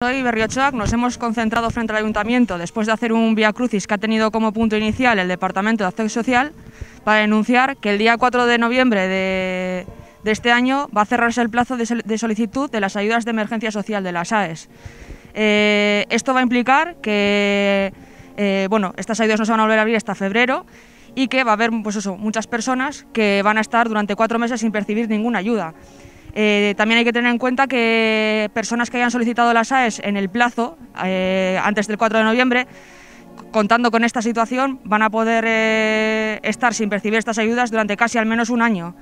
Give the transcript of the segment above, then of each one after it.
Hoy Berriochoac nos hemos concentrado frente al Ayuntamiento después de hacer un vía crucis que ha tenido como punto inicial el Departamento de Acción Social para denunciar que el día 4 de noviembre de, este año va a cerrarse el plazo de, solicitud de las ayudas de emergencia social de las AES. Eh, esto va a implicar que eh, bueno, estas ayudas no se van a volver a abrir hasta febrero y que va a haber pues muchas personas que van a estar durante cuatro meses sin percibir ninguna ayuda. Eh, también hay que tener en cuenta que personas que hayan solicitado las AES en el plazo, eh, antes del 4 de noviembre, contando con esta situación, van a poder eh, estar sin percibir estas ayudas durante casi al menos un año.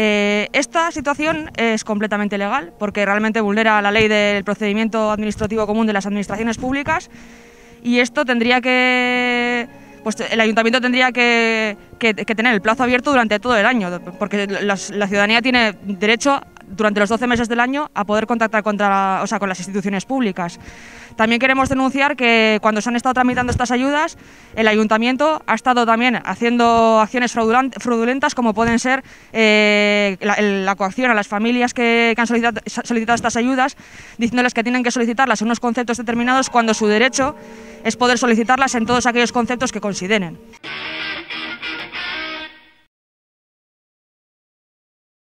esta situación es completamente legal porque realmente vulnera la ley del procedimiento administrativo común de las administraciones públicas y esto tendría que pues el ayuntamiento tendría que que, tener el plazo abierto durante todo el año, porque la ciudadanía tiene derecho durante los 12 meses del año a poder contactar contra, con las instituciones públicas. También queremos denunciar que cuando se han estado tramitando estas ayudas, el ayuntamiento ha estado también haciendo acciones fraudulentas como pueden ser eh, la, coacción a las familias que, han solicitado, solicitado, estas ayudas, diciéndoles que tienen que solicitarlas en unos conceptos determinados cuando su derecho es poder solicitarlas en todos aquellos conceptos que consideren.